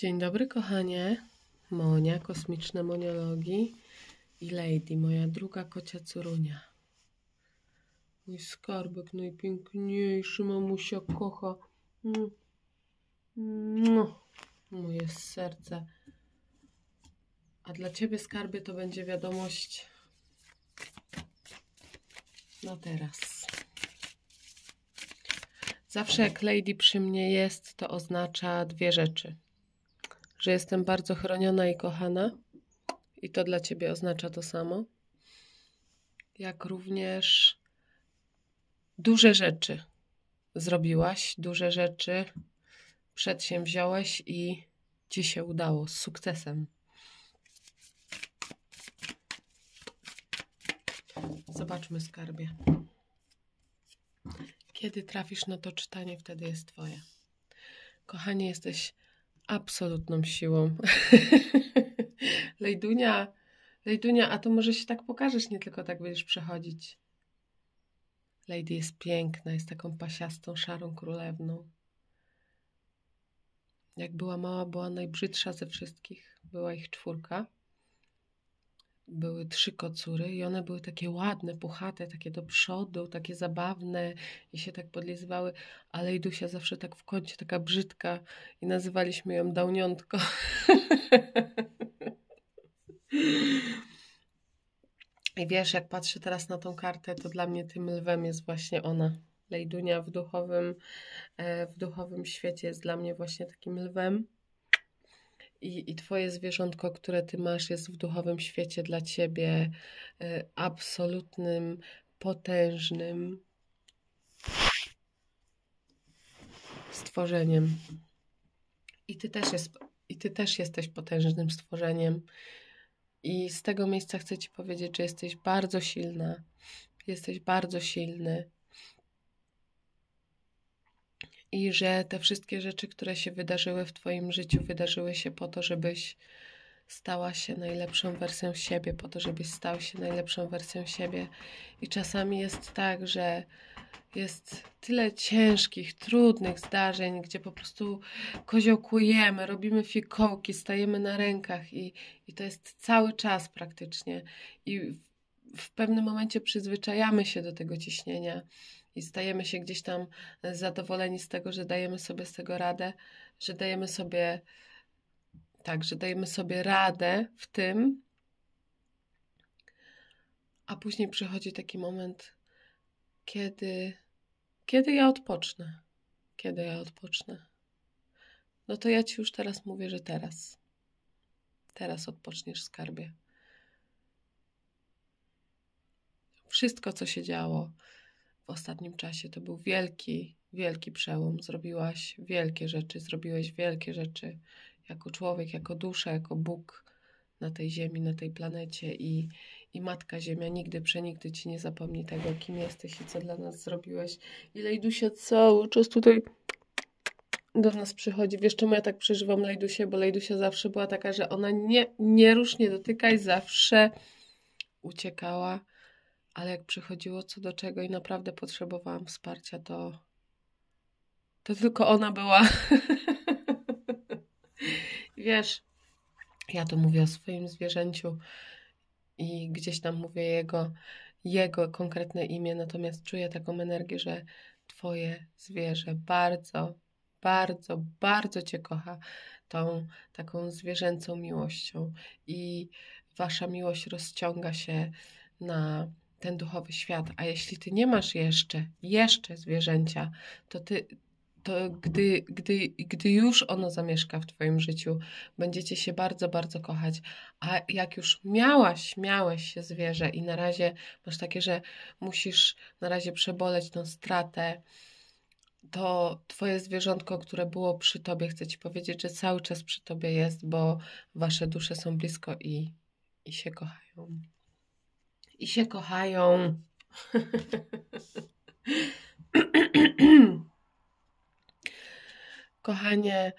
Dzień dobry, kochanie. Monia, kosmiczne moniologi i Lady, moja druga kocia curunia. Mój skarbek najpiękniejszy, mamusia kocha. No, moje serce. A dla ciebie, skarbie, to będzie wiadomość na no teraz. Zawsze jak Lady przy mnie jest, to oznacza dwie rzeczy że jestem bardzo chroniona i kochana, i to dla Ciebie oznacza to samo, jak również duże rzeczy zrobiłaś, duże rzeczy przedsięwziąłeś i Ci się udało z sukcesem. Zobaczmy skarbie. Kiedy trafisz na to czytanie, wtedy jest Twoje. Kochanie, jesteś absolutną siłą. Lejdunia, Lejdunia, a to może się tak pokażesz, nie tylko tak będziesz przechodzić. Lady jest piękna, jest taką pasiastą, szarą królewną. Jak była mała, była najbrzydsza ze wszystkich. Była ich czwórka były trzy kocury i one były takie ładne, puchate, takie do przodu, takie zabawne i się tak podlizywały, ale Idusia zawsze tak w kącie, taka brzydka i nazywaliśmy ją Dałniątko. I wiesz, jak patrzę teraz na tą kartę, to dla mnie tym lwem jest właśnie ona. Lejdunia w duchowym, e, w duchowym świecie jest dla mnie właśnie takim lwem i, i Twoje zwierzątko, które Ty masz, jest w duchowym świecie dla Ciebie e, absolutnym, potężnym stworzeniem. I ty, też jest, I ty też jesteś potężnym stworzeniem. I z tego miejsca chcę Ci powiedzieć, że jesteś bardzo silna. Jesteś bardzo silny i że te wszystkie rzeczy, które się wydarzyły w Twoim życiu, wydarzyły się po to, żebyś stała się najlepszą wersją siebie, po to, żebyś stał się najlepszą wersją siebie. I czasami jest tak, że jest tyle ciężkich, trudnych zdarzeń, gdzie po prostu koziołkujemy, robimy fikołki, stajemy na rękach i, i to jest cały czas praktycznie. I w, w pewnym momencie przyzwyczajamy się do tego ciśnienia i stajemy się gdzieś tam e, zadowoleni z tego, że dajemy sobie z tego radę, że dajemy sobie tak, że dajemy sobie radę w tym, a później przychodzi taki moment, kiedy, kiedy ja odpocznę. Kiedy ja odpocznę? No to ja ci już teraz mówię, że teraz. Teraz odpoczniesz, skarbie. Wszystko, co się działo, w ostatnim czasie. To był wielki, wielki przełom. Zrobiłaś wielkie rzeczy, zrobiłeś wielkie rzeczy jako człowiek, jako dusza, jako Bóg na tej ziemi, na tej planecie i, i Matka Ziemia nigdy, przenigdy Ci nie zapomni tego, kim jesteś i co dla nas zrobiłeś. I Lejdusia cały czas tutaj do nas przychodzi. Wiesz, czemu ja tak przeżywam Lejdusię? Bo Lejdusia zawsze była taka, że ona nie, nie nie dotykaj, zawsze uciekała ale jak przychodziło co do czego i naprawdę potrzebowałam wsparcia, to, to tylko ona była. Wiesz, ja to mówię o swoim zwierzęciu i gdzieś tam mówię jego, jego konkretne imię, natomiast czuję taką energię, że Twoje zwierzę bardzo, bardzo, bardzo Cię kocha tą taką zwierzęcą miłością i Wasza miłość rozciąga się na ten duchowy świat. A jeśli ty nie masz jeszcze, jeszcze zwierzęcia, to ty, to gdy, gdy, gdy już ono zamieszka w Twoim życiu, będziecie się bardzo, bardzo kochać. A jak już miałaś, miałeś się zwierzę i na razie masz takie, że musisz na razie przeboleć tą stratę, to Twoje zwierzątko, które było przy Tobie, chcę Ci powiedzieć, że cały czas przy Tobie jest, bo Wasze dusze są blisko i, i się kochają i się kochają. Kochanie,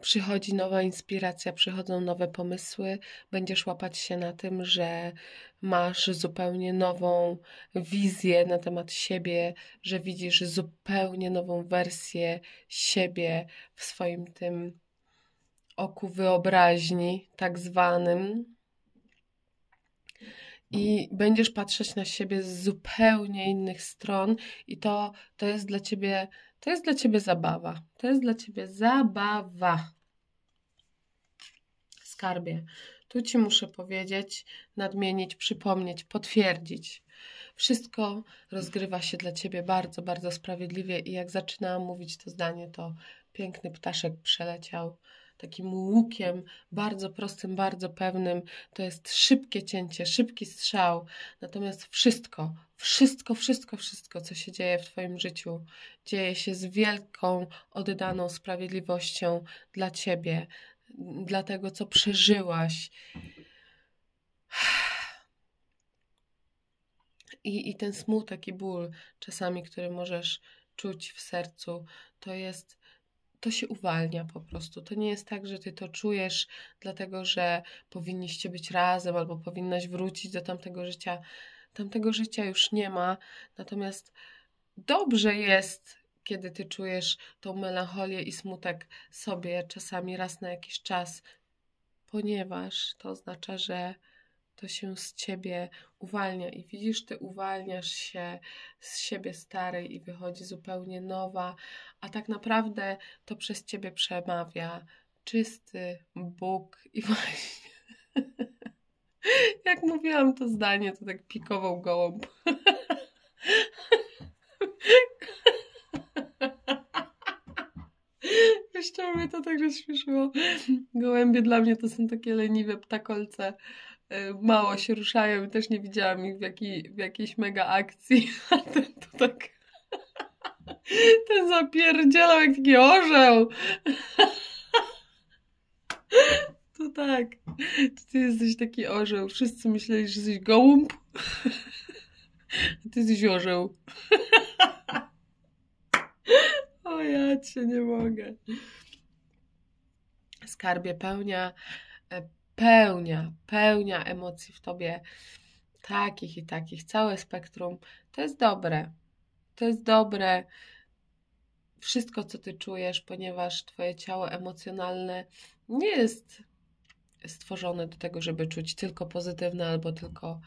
przychodzi nowa inspiracja, przychodzą nowe pomysły, będziesz łapać się na tym, że masz zupełnie nową wizję na temat siebie, że widzisz zupełnie nową wersję siebie w swoim tym oku wyobraźni, tak zwanym i będziesz patrzeć na siebie z zupełnie innych stron i to, to jest dla ciebie, to jest dla ciebie zabawa. To jest dla ciebie zabawa. Skarbie. Tu ci muszę powiedzieć, nadmienić, przypomnieć, potwierdzić. Wszystko rozgrywa się dla ciebie bardzo, bardzo sprawiedliwie i jak zaczynałam mówić to zdanie, to piękny ptaszek przeleciał takim łukiem, bardzo prostym, bardzo pewnym. To jest szybkie cięcie, szybki strzał. Natomiast wszystko, wszystko, wszystko, wszystko, co się dzieje w Twoim życiu, dzieje się z wielką, oddaną sprawiedliwością dla Ciebie, dla tego, co przeżyłaś. I, I ten smutek i ból, czasami, który możesz czuć w sercu, to jest to się uwalnia po prostu. To nie jest tak, że ty to czujesz, dlatego że powinniście być razem albo powinnaś wrócić do tamtego życia. Tamtego życia już nie ma, natomiast dobrze jest, kiedy ty czujesz tą melancholię i smutek sobie czasami raz na jakiś czas, ponieważ to oznacza, że to się z ciebie uwalnia i widzisz, ty uwalniasz się z siebie starej i wychodzi zupełnie nowa, a tak naprawdę to przez ciebie przemawia czysty Bóg i właśnie. Jak mówiłam to zdanie, to tak pikował gołąb. Jeszcze mnie to tak rozśmieszyło. Gołębie dla mnie to są takie leniwe ptakolce. E, mało się ruszają i też nie widziałam ich w, w jakiejś mega akcji. A ten to tak... Ten zapierdzielał jak taki orzeł. To tak. To ty jesteś taki orzeł. Wszyscy myśleli, że jesteś gołąb. A ty jesteś orzeł. O ja cię nie mogę. Skarbie pełnia e, pełnia, pełnia emocji w tobie, takich i takich, całe spektrum. To jest dobre. To jest dobre. Wszystko, co ty czujesz, ponieważ twoje ciało emocjonalne nie jest stworzone do tego, żeby czuć tylko pozytywne albo tylko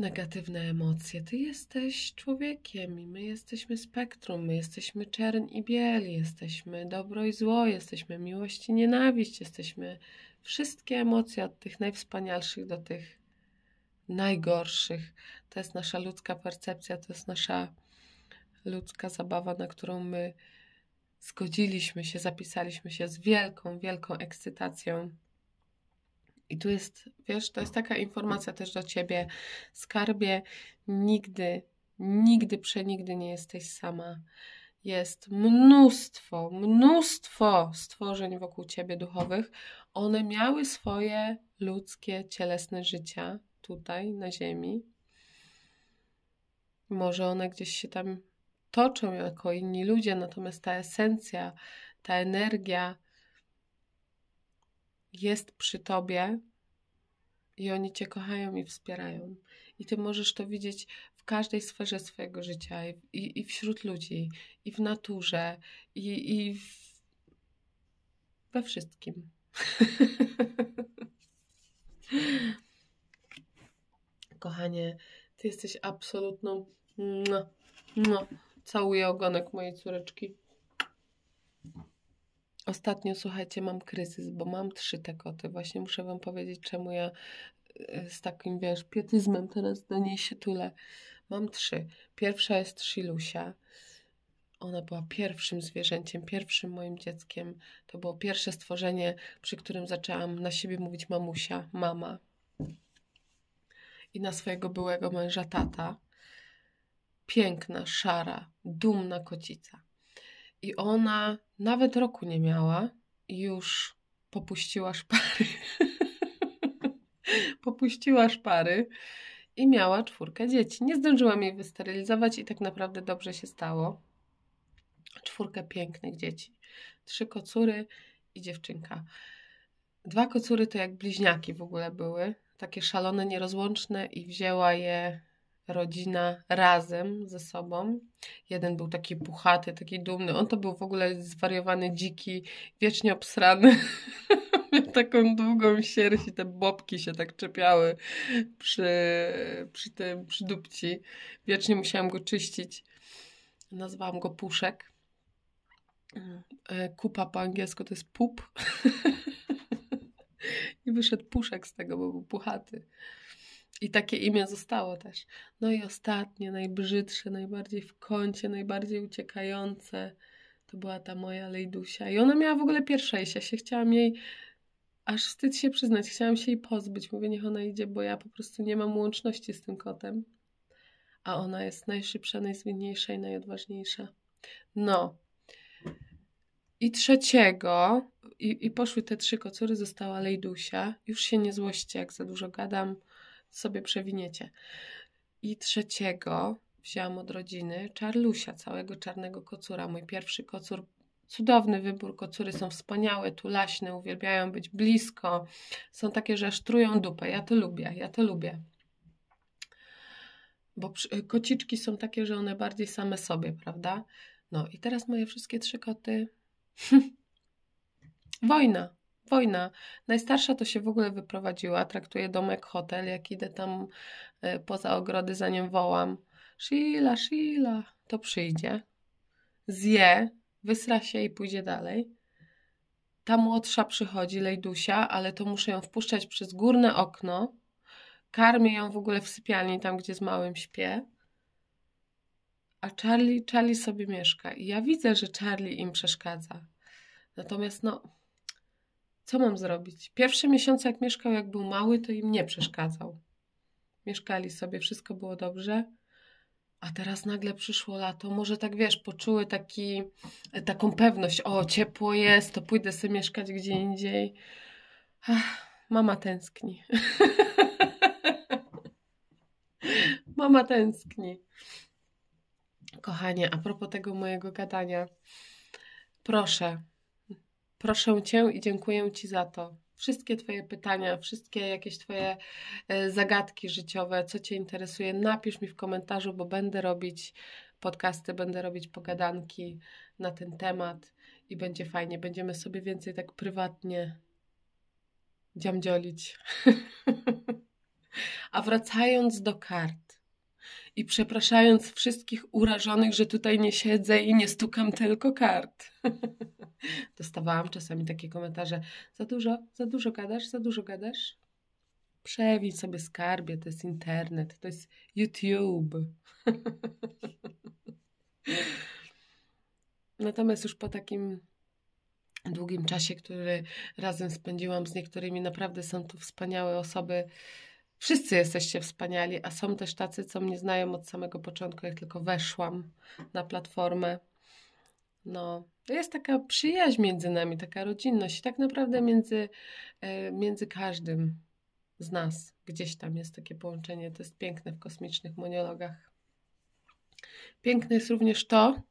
negatywne emocje. Ty jesteś człowiekiem i my jesteśmy spektrum, my jesteśmy czern i biel, jesteśmy dobro i zło, jesteśmy miłość i nienawiść, jesteśmy wszystkie emocje od tych najwspanialszych do tych najgorszych. To jest nasza ludzka percepcja, to jest nasza ludzka zabawa, na którą my zgodziliśmy się, zapisaliśmy się z wielką, wielką ekscytacją. I tu jest, wiesz, to jest no. taka informacja też do ciebie. Skarbie, nigdy, nigdy, przenigdy nie jesteś sama. Jest mnóstwo, mnóstwo stworzeń wokół ciebie duchowych. One miały swoje ludzkie, cielesne życia tutaj, na Ziemi. Może one gdzieś się tam toczą jako inni ludzie, natomiast ta esencja, ta energia, jest przy tobie i oni cię kochają i wspierają. I ty możesz to widzieć w każdej sferze swojego życia i, i, wśród ludzi, i w naturze, i, i w... we wszystkim. Kochanie, ty jesteś absolutną. No, no. Całuję ogonek mojej córeczki. Ostatnio, słuchajcie, mam kryzys, bo mam trzy te koty. Właśnie muszę Wam powiedzieć, czemu ja e, z takim, wiesz, pietyzmem teraz do niej się tulę. Mam trzy. Pierwsza jest Shilusia. Ona była pierwszym zwierzęciem, pierwszym moim dzieckiem. To było pierwsze stworzenie, przy którym zaczęłam na siebie mówić mamusia, mama. I na swojego byłego męża tata. Piękna, szara, dumna kocica i ona nawet roku nie miała i już popuściła szpary. popuściła szpary i miała czwórkę dzieci. Nie zdążyłam jej wysterylizować i tak naprawdę dobrze się stało. Czwórkę pięknych dzieci. Trzy kocury i dziewczynka. Dwa kocury to jak bliźniaki w ogóle były. Takie szalone, nierozłączne i wzięła je rodzina razem ze sobą. Jeden był taki puchaty, taki dumny. On to był w ogóle zwariowany, dziki, wiecznie obsrany. Miał taką długą sierść i te bobki się tak czepiały przy, przy tym, przy dupci. Wiecznie musiałam go czyścić. Nazwałam go Puszek. E, kupa po angielsku to jest pup. I wyszedł puszek z tego, bo był puchaty. I takie imię zostało też. No i ostatnie, najbrzydsze, najbardziej w kącie, najbardziej uciekające, to była ta moja Lejdusia. I ona miała w ogóle pierwszejsia. Się chciałam jej, aż wstyd się przyznać, chciałam się jej pozbyć. Mówię, niech ona idzie, bo ja po prostu nie mam łączności z tym kotem. A ona jest najszybsza, najzwinniejsza i najodważniejsza. No. I trzeciego, i, i poszły te trzy kocury, została Lejdusia. Już się nie złości, jak za dużo gadam sobie przewiniecie. I trzeciego wzięłam od rodziny czarlusia, całego czarnego kocura. Mój pierwszy kocur, cudowny wybór. Kocury są wspaniałe, tulaśne, uwielbiają być blisko. Są takie, że sztrują dupę. Ja to lubię, ja to lubię. Bo kociczki są takie, że one bardziej same sobie, prawda? No i teraz moje wszystkie trzy koty. Wojna wojna. Najstarsza to się w ogóle wyprowadziła, traktuje domek hotel, jak idę tam e, poza ogrody, za nią wołam. Sheila, Sheila, to przyjdzie, zje, wysra się i pójdzie dalej. Ta młodsza przychodzi, Lejdusia, ale to muszę ją wpuszczać przez górne okno. Karmię ją w ogóle w sypialni, tam gdzie z małym śpię. A Charlie, Charlie sobie mieszka. I ja widzę, że Charlie im przeszkadza. Natomiast no, co mam zrobić? Pierwsze miesiące, jak mieszkał, jak był mały, to im nie przeszkadzał. Mieszkali sobie, wszystko było dobrze. A teraz nagle przyszło lato, może tak wiesz, poczuły taki, taką pewność, o ciepło jest, to pójdę sobie mieszkać gdzie indziej. Ach, mama tęskni. mama tęskni. Kochanie, a propos tego mojego gadania, proszę, Proszę Cię i dziękuję Ci za to. Wszystkie Twoje pytania, wszystkie jakieś Twoje e, zagadki życiowe, co Cię interesuje, napisz mi w komentarzu, bo będę robić podcasty, będę robić pogadanki na ten temat i będzie fajnie. Będziemy sobie więcej tak prywatnie dziamdziolić. A wracając do kart i przepraszając wszystkich urażonych, że tutaj nie siedzę i nie stukam tylko kart. Dostawałam czasami takie komentarze: za dużo, za dużo gadasz, za dużo gadasz. Przewidź sobie skarbie, to jest internet, to jest YouTube. Natomiast już po takim długim czasie, który razem spędziłam z niektórymi, naprawdę są tu wspaniałe osoby. Wszyscy jesteście wspaniali, a są też tacy, co mnie znają od samego początku, jak tylko weszłam na platformę. No, to jest taka przyjaźń między nami, taka rodzinność tak naprawdę między, e, między każdym z nas gdzieś tam jest takie połączenie. To jest piękne w kosmicznych moniologach. Piękne jest również to,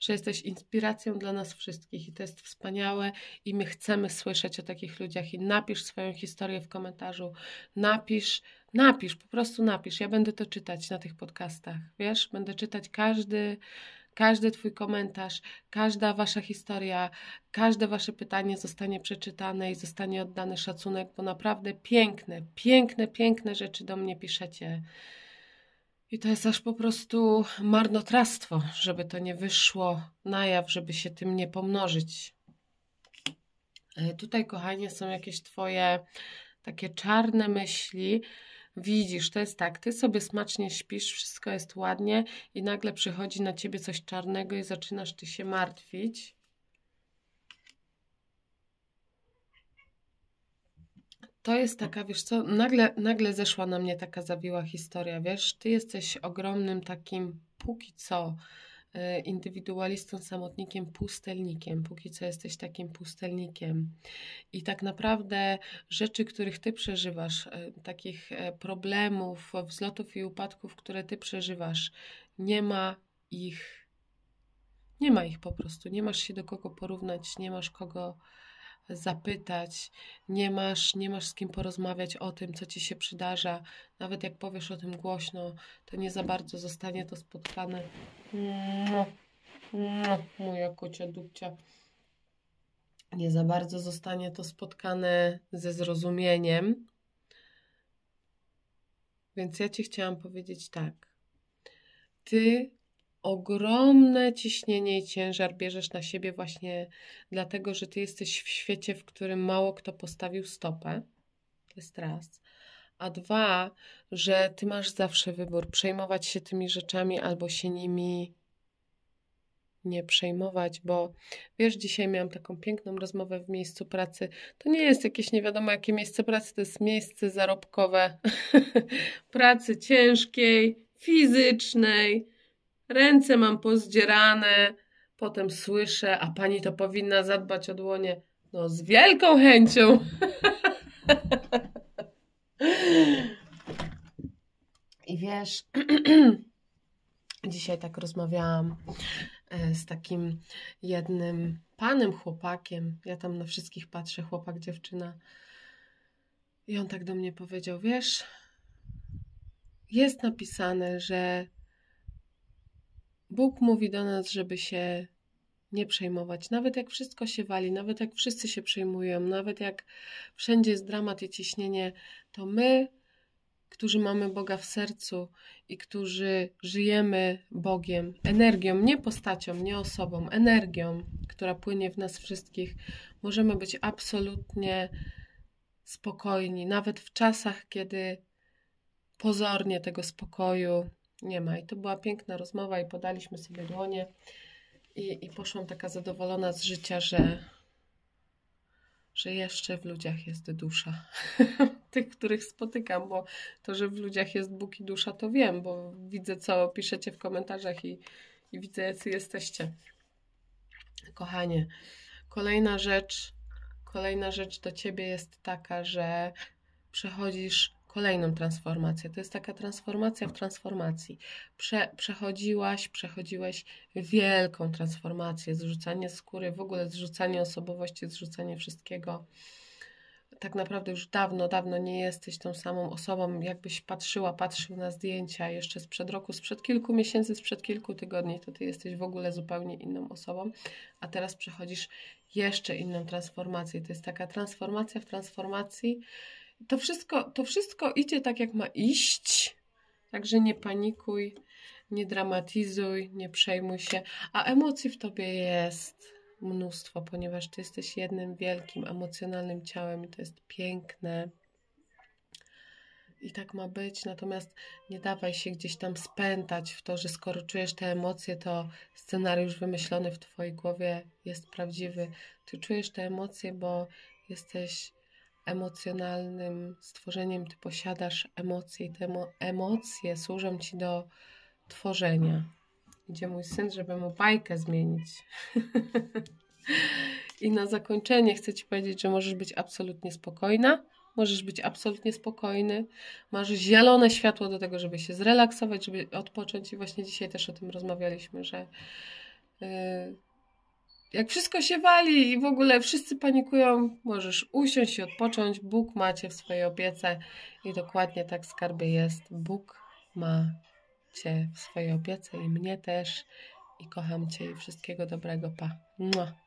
że jesteś inspiracją dla nas wszystkich i to jest wspaniałe i my chcemy słyszeć o takich ludziach i napisz swoją historię w komentarzu, napisz, napisz, po prostu napisz. Ja będę to czytać na tych podcastach, wiesz, będę czytać każdy, każdy Twój komentarz, każda Wasza historia, każde Wasze pytanie zostanie przeczytane i zostanie oddany szacunek, bo naprawdę piękne, piękne, piękne rzeczy do mnie piszecie. I to jest aż po prostu marnotrawstwo, żeby to nie wyszło na jaw, żeby się tym nie pomnożyć. E, tutaj, kochanie, są jakieś Twoje takie czarne myśli, widzisz, to jest tak, ty sobie smacznie śpisz, wszystko jest ładnie i nagle przychodzi na ciebie coś czarnego i zaczynasz ty się martwić. To jest taka, wiesz co, nagle, nagle zeszła na mnie taka zawiła historia, wiesz, ty jesteś ogromnym takim póki co E, indywidualistą, samotnikiem, pustelnikiem. Póki co jesteś takim pustelnikiem. I tak naprawdę rzeczy, których ty przeżywasz, e, takich e, problemów, wzlotów i upadków, które ty przeżywasz, nie ma ich. Nie ma ich po prostu. Nie masz się do kogo porównać, nie masz kogo zapytać, nie masz, nie masz z kim porozmawiać o tym, co ci się przydarza. Nawet jak powiesz o tym głośno, to nie za bardzo zostanie to spotkane. No, moja kocia dupcia. Nie za bardzo zostanie to spotkane ze zrozumieniem. Więc ja ci chciałam powiedzieć tak. Ty ogromne ciśnienie i ciężar bierzesz na siebie właśnie dlatego, że ty jesteś w świecie, w którym mało kto postawił stopę. To jest raz. A dwa, że ty masz zawsze wybór przejmować się tymi rzeczami albo się nimi nie przejmować, bo wiesz, dzisiaj miałam taką piękną rozmowę w miejscu pracy. To nie jest jakieś nie wiadomo jakie miejsce pracy, to jest miejsce zarobkowe pracy ciężkiej, fizycznej, Ręce mam pozdzierane, potem słyszę, a pani to powinna zadbać o dłonie. No, z wielką chęcią. I wiesz, dzisiaj tak rozmawiałam e, z takim jednym panem chłopakiem. Ja tam na wszystkich patrzę, chłopak, dziewczyna. I on tak do mnie powiedział: Wiesz, jest napisane, że Bóg mówi do nas, żeby się nie przejmować. Nawet jak wszystko się wali, nawet jak wszyscy się przejmują, nawet jak wszędzie jest dramat i ciśnienie, to my, którzy mamy Boga w sercu i którzy żyjemy Bogiem, energią, nie postacią, nie osobą, energią, która płynie w nas wszystkich, możemy być absolutnie spokojni, nawet w czasach, kiedy pozornie tego spokoju nie ma. I to była piękna rozmowa i podaliśmy sobie dłonie i, i poszłam taka zadowolona z życia, że, że jeszcze w ludziach jest dusza. Tych, których spotykam, bo to, że w ludziach jest Bóg i dusza, to wiem, bo widzę, co piszecie w komentarzach i, i widzę, jacy jesteście. Kochanie, kolejna rzecz, kolejna rzecz do ciebie jest taka, że przechodzisz kolejną transformację. To jest taka transformacja w transformacji. Prze, przechodziłaś, przechodziłeś wielką transformację, zrzucanie skóry, w ogóle zrzucanie osobowości, zrzucanie wszystkiego. Tak naprawdę już dawno, dawno nie jesteś tą samą osobą, jakbyś patrzyła, patrzył na zdjęcia jeszcze sprzed roku, sprzed kilku miesięcy, sprzed kilku tygodni, to ty jesteś w ogóle zupełnie inną osobą, a teraz przechodzisz jeszcze inną transformację. To jest taka transformacja w transformacji to wszystko, to wszystko idzie tak, jak ma iść. Także nie panikuj, nie dramatizuj, nie przejmuj się. A emocji w tobie jest mnóstwo, ponieważ ty jesteś jednym wielkim emocjonalnym ciałem i to jest piękne. I tak ma być, natomiast nie dawaj się gdzieś tam spętać w to, że skoro czujesz te emocje, to scenariusz wymyślony w Twojej głowie jest prawdziwy. Ty czujesz te emocje, bo jesteś emocjonalnym stworzeniem, ty posiadasz emocje i te emocje służą ci do tworzenia. Idzie mój syn, żeby mu bajkę zmienić. I na zakończenie chcę ci powiedzieć, że możesz być absolutnie spokojna. Możesz być absolutnie spokojny. Masz zielone światło do tego, żeby się zrelaksować, żeby odpocząć. I właśnie dzisiaj też o tym rozmawialiśmy, że yy, jak wszystko się wali i w ogóle wszyscy panikują, możesz usiąść i odpocząć. Bóg macie w swojej opiece i dokładnie tak skarby jest. Bóg ma cię w swojej opiece i mnie też. I kocham cię i wszystkiego dobrego. Pa. Mua.